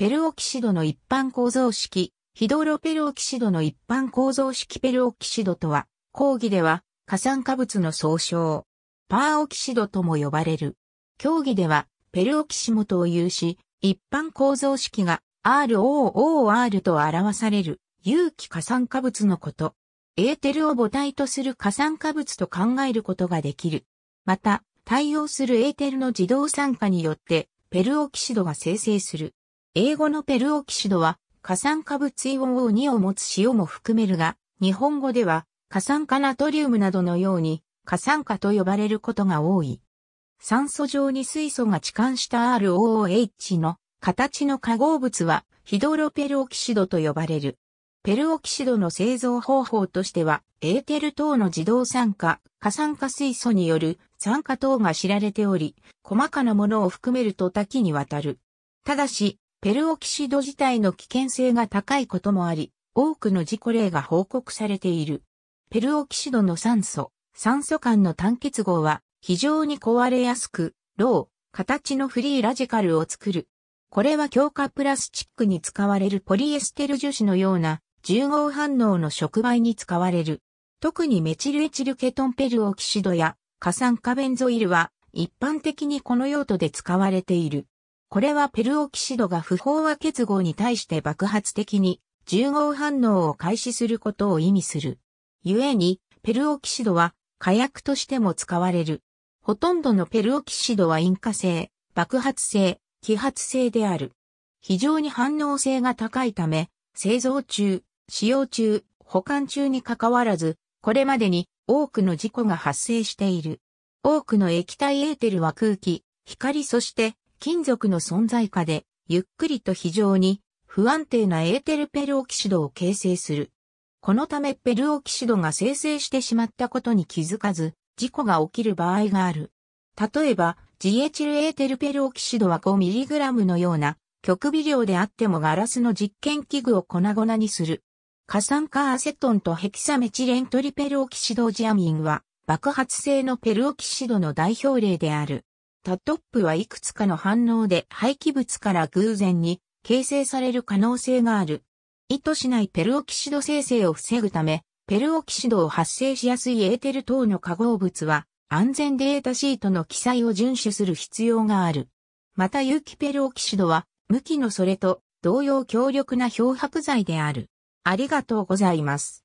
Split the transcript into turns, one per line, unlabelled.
ペルオキシドの一般構造式、ヒドロペルオキシドの一般構造式ペルオキシドとは、講義では、過酸化物の総称、パーオキシドとも呼ばれる。競技では、ペルオキシモとを有し、一般構造式が ROOR と表される有機過酸化物のこと。エーテルを母体とする過酸化物と考えることができる。また、対応するエーテルの自動酸化によって、ペルオキシドが生成する英語のペルオキシドは、過酸化物イオンを2を持つ塩も含めるが、日本語では、過酸化ナトリウムなどのように、過酸化と呼ばれることが多い。酸素上に水素が置換した ROOH の形の化合物は、ヒドロペルオキシドと呼ばれる。ペルオキシドの製造方法としては、エーテル等の自動酸化、過酸化水素による酸化等が知られており、細かなものを含めると多岐にわたる。ただし、ペルオキシド自体の危険性が高いこともあり、多くの事故例が報告されている。ペルオキシドの酸素、酸素間の単結合は非常に壊れやすく、ロー、形のフリーラジカルを作る。これは強化プラスチックに使われるポリエステル樹脂のような重合反応の触媒に使われる。特にメチルエチルケトンペルオキシドや過酸化ベンゾイルは一般的にこの用途で使われている。これはペルオキシドが不飽和結合に対して爆発的に重合反応を開始することを意味する。故に、ペルオキシドは火薬としても使われる。ほとんどのペルオキシドは引火性、爆発性、揮発性である。非常に反応性が高いため、製造中、使用中、保管中に関わらず、これまでに多くの事故が発生している。多くの液体エーテルは空気、光そして金属の存在下で、ゆっくりと非常に不安定なエーテルペルオキシドを形成する。このためペルオキシドが生成してしまったことに気づかず、事故が起きる場合がある。例えば、ジエチルエーテルペルオキシドは 5mg のような極微量であってもガラスの実験器具を粉々にする。過酸化アセトンとヘキサメチレントリペルオキシドジアミンは爆発性のペルオキシドの代表例である。タトップはいくつかの反応で廃棄物から偶然に形成される可能性がある。意図しないペルオキシド生成を防ぐため、ペルオキシドを発生しやすいエーテル等の化合物は安全データシートの記載を遵守する必要がある。また有機ペルオキシドは無機のそれと同様強力な漂白剤である。ありがとうございます。